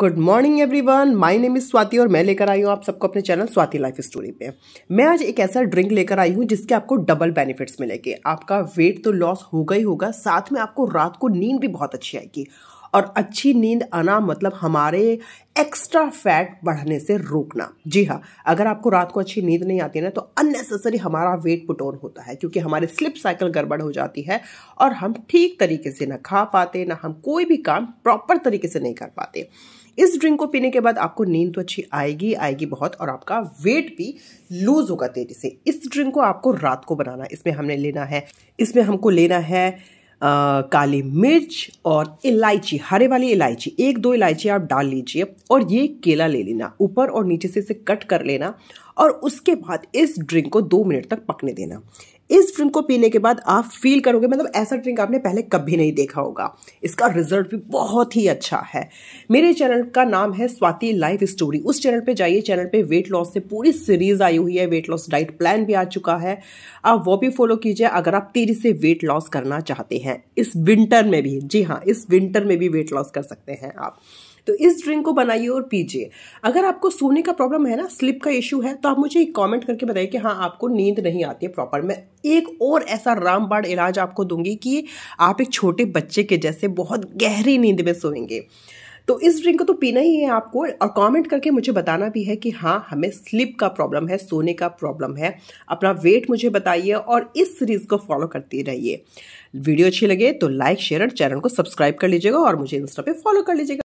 good morning everyone my name is Swati और मैं लेकर आई हूँ आप सबको अपने चैनल स्वाति लाइफ स्टोरी पे मैं आज एक ऐसा ड्रिंक लेकर आई हूँ जिसके आपको डबल बेनिफिट्स मिलेंगे आपका वेट तो लॉस होगा ही होगा साथ में आपको रात को नींद भी बहुत अच्छी आएगी और अच्छी नींद आना मतलब हमारे एक्स्ट्रा फैट बढ़ने से रोकना जी हाँ अगर आपको रात को अच्छी नींद नहीं आती है ना तो अननेसेसरी हमारा वेट पुट ऑन होता है क्योंकि हमारे स्लिप साइकिल गड़बड़ हो जाती है और हम ठीक तरीके से ना खा पाते ना हम कोई भी काम प्रॉपर तरीके से नहीं कर पाते इस ड्रिंक को पीने के बाद आपको नींद तो अच्छी आएगी आएगी बहुत और आपका वेट भी लूज होगा तेजी से इस ड्रिंक को आपको रात को बनाना इसमें हमने लेना है इसमें हमको लेना है काली मिर्च और इलायची हरे वाली इलायची एक दो इलायची आप डाल लीजिए और ये केला ले लेना ऊपर और नीचे से इसे कट कर लेना और उसके बाद इस ड्रिंक को दो मिनट तक पकने देना इस ड्रिंक को पीने के बाद आप फील करोगे मतलब ऐसा ड्रिंक आपने पहले कभी नहीं देखा होगा इसका रिजल्ट भी बहुत ही अच्छा है मेरे चैनल का नाम है स्वाति लाइफ स्टोरी उस चैनल पे जाइए चैनल पे वेट लॉस से पूरी सीरीज आई हुई है वेट लॉस डाइट प्लान भी आ चुका है आप वो भी फॉलो कीजिए अगर आप तेजी से वेट लॉस करना चाहते हैं इस विंटर में भी जी हाँ इस विंटर में भी वेट लॉस कर सकते हैं आप तो इस ड्रिंक को बनाइए और पीजिए अगर आपको सोने का प्रॉब्लम है ना स्लिप का इश्यू है तो आप मुझे एक कॉमेंट करके बताइए कि हाँ आपको नींद नहीं आती है प्रॉपर मैं एक और ऐसा रामबाण इलाज आपको दूंगी कि आप एक छोटे बच्चे के जैसे बहुत गहरी नींद में सोएंगे तो इस ड्रिंक को तो पीना ही है आपको और कमेंट करके मुझे बताना भी है कि हाँ हमें स्लिप का प्रॉब्लम है सोने का प्रॉब्लम है अपना वेट मुझे बताइए और इस सीरीज़ को फॉलो करती रहिए वीडियो अच्छी लगे तो लाइक शेयर और चैनल को सब्सक्राइब कर लीजिएगा और मुझे इंस्टा पे फॉलो कर लीजिएगा